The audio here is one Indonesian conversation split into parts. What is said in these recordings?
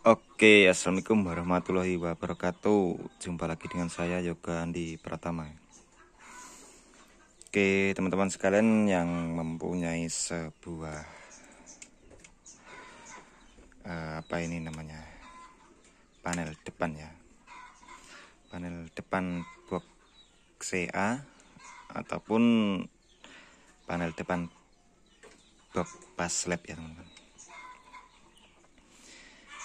Oke, assalamualaikum warahmatullahi wabarakatuh. Jumpa lagi dengan saya Yoga Andi Pratama. Oke, teman-teman sekalian yang mempunyai sebuah uh, apa ini namanya panel depan ya, panel depan box CA ataupun panel depan box pas lab ya teman-teman.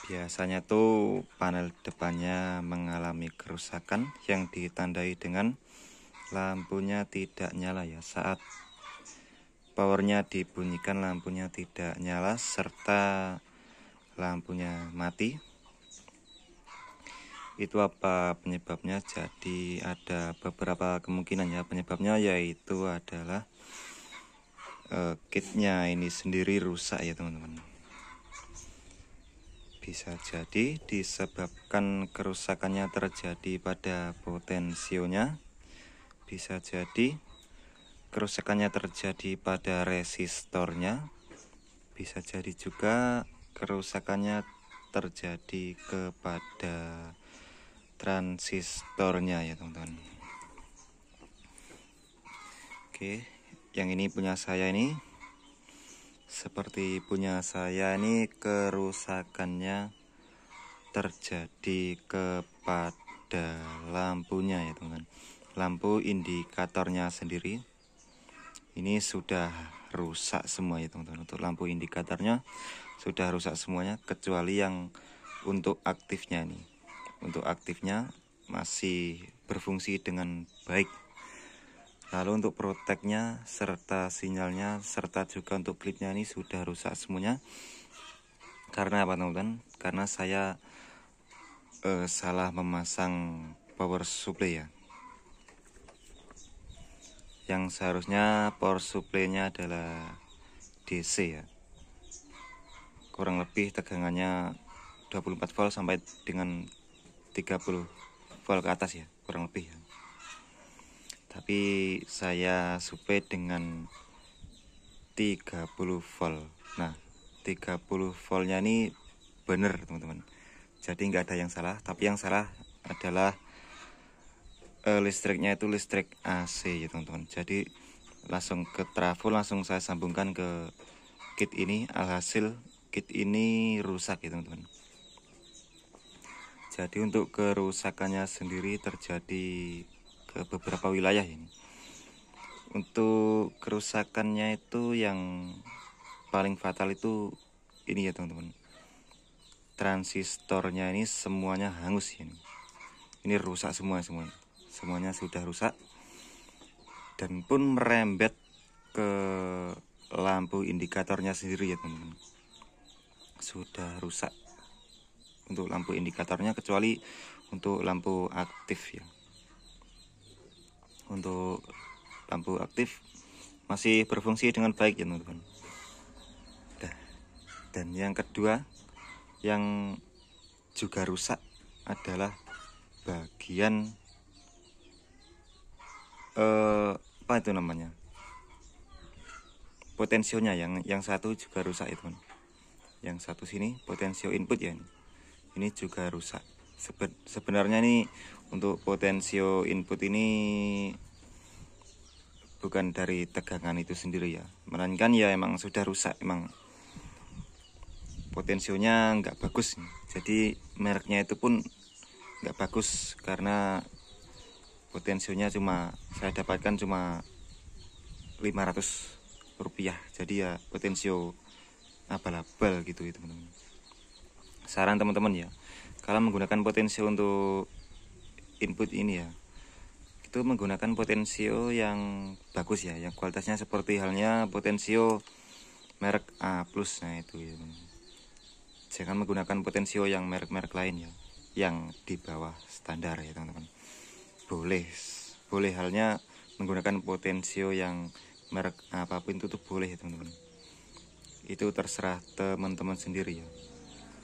Biasanya tuh panel depannya mengalami kerusakan yang ditandai dengan lampunya tidak nyala ya saat powernya dibunyikan lampunya tidak nyala serta lampunya mati itu apa penyebabnya jadi ada beberapa kemungkinan ya penyebabnya yaitu adalah uh, kitnya ini sendiri rusak ya teman-teman bisa jadi disebabkan kerusakannya terjadi pada potensionya, bisa jadi kerusakannya terjadi pada resistornya, bisa jadi juga kerusakannya terjadi kepada transistornya ya teman-teman. Oke, yang ini punya saya ini seperti punya saya ini kerusakannya terjadi kepada lampunya ya teman teman lampu indikatornya sendiri ini sudah rusak semua ya teman-teman untuk lampu indikatornya sudah rusak semuanya kecuali yang untuk aktifnya nih untuk aktifnya masih berfungsi dengan baik lalu untuk proteknya serta sinyalnya serta juga untuk klipnya ini sudah rusak semuanya karena apa teman-teman karena saya uh, salah memasang power supply ya yang seharusnya power supply-nya adalah DC ya kurang lebih tegangannya 24 volt sampai dengan 30 volt ke atas ya kurang lebih ya tapi saya supaya dengan 30 volt nah 30 voltnya ini bener teman-teman jadi nggak ada yang salah tapi yang salah adalah uh, listriknya itu listrik AC ya teman-teman jadi langsung ke trafo langsung saya sambungkan ke kit ini alhasil kit ini rusak ya teman-teman jadi untuk kerusakannya sendiri terjadi ke beberapa wilayah ini untuk kerusakannya itu yang paling fatal itu ini ya teman-teman transistornya ini semuanya hangus ini ini rusak semua semua semuanya sudah rusak dan pun merembet ke lampu indikatornya sendiri ya teman-teman sudah rusak untuk lampu indikatornya kecuali untuk lampu aktif ya untuk lampu aktif masih berfungsi dengan baik ya teman-teman dan yang kedua yang juga rusak adalah bagian eh, apa itu namanya potensionya yang yang satu juga rusak itu ya, yang satu sini potensio input ya ini juga rusak sebenarnya nih untuk potensio input ini bukan dari tegangan itu sendiri ya melainkan ya emang sudah rusak emang potensionya nggak bagus jadi mereknya itu pun nggak bagus karena potensionya cuma saya dapatkan cuma 500 rupiah jadi ya potensio abal-abal gitu teman-teman saran teman-teman ya kalau menggunakan potensio untuk input ini ya itu menggunakan potensio yang bagus ya yang kualitasnya seperti halnya potensio merek A plus nah itu ya jangan menggunakan potensio yang merek-merek lain ya yang di bawah standar ya teman-teman boleh boleh halnya menggunakan potensio yang merek apapun itu tuh boleh ya teman-teman itu terserah teman-teman sendiri ya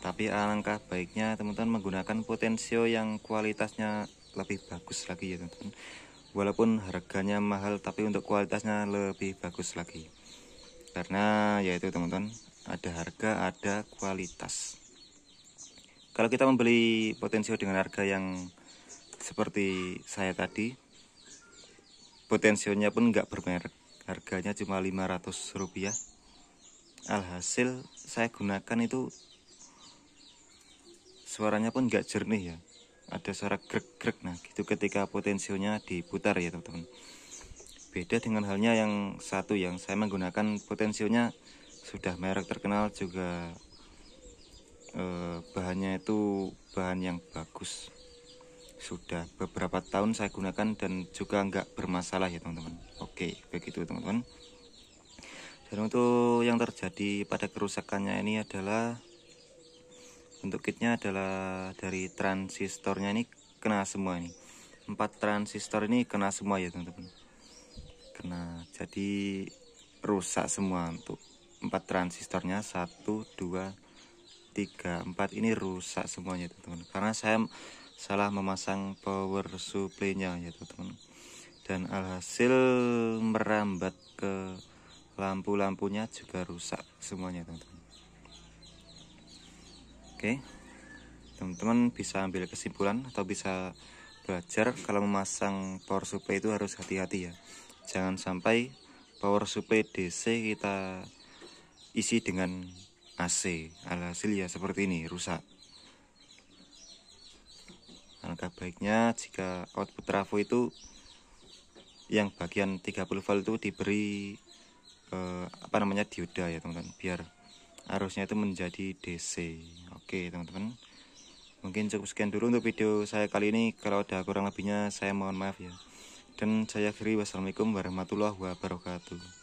tapi alangkah baiknya teman-teman menggunakan potensio yang kualitasnya lebih bagus lagi ya teman-teman. Walaupun harganya mahal tapi untuk kualitasnya lebih bagus lagi. Karena yaitu teman-teman ada harga ada kualitas. Kalau kita membeli potensio dengan harga yang seperti saya tadi, potensionya pun nggak bermerek harganya cuma 500 rupiah alhasil saya gunakan itu suaranya pun nggak jernih ya ada suara grek-grek nah gitu ketika potensinya diputar ya teman-teman beda dengan halnya yang satu yang saya menggunakan potensinya sudah merek terkenal juga eh, bahannya itu bahan yang bagus sudah beberapa tahun saya gunakan dan juga nggak bermasalah ya teman-teman oke begitu teman-teman dan untuk yang terjadi pada kerusakannya ini adalah untuk kitnya adalah dari transistornya ini kena semua nih. Empat transistor ini kena semua ya teman-teman. Kena. Jadi rusak semua untuk empat transistornya satu dua tiga empat ini rusak semuanya teman-teman. Karena saya salah memasang power supply-nya ya teman-teman. Dan alhasil merambat ke lampu-lampunya juga rusak semuanya teman-teman. Oke. Teman-teman bisa ambil kesimpulan atau bisa belajar kalau memasang power supply itu harus hati-hati ya. Jangan sampai power supply DC kita isi dengan AC. Alhasil ya seperti ini, rusak. Alangkah baiknya jika output trafo itu yang bagian 30 volt itu diberi eh, apa namanya dioda ya teman-teman biar arusnya itu menjadi DC Oke teman-teman Mungkin cukup sekian dulu untuk video saya kali ini Kalau ada kurang lebihnya saya mohon maaf ya Dan saya akhiri wassalamualaikum warahmatullahi wabarakatuh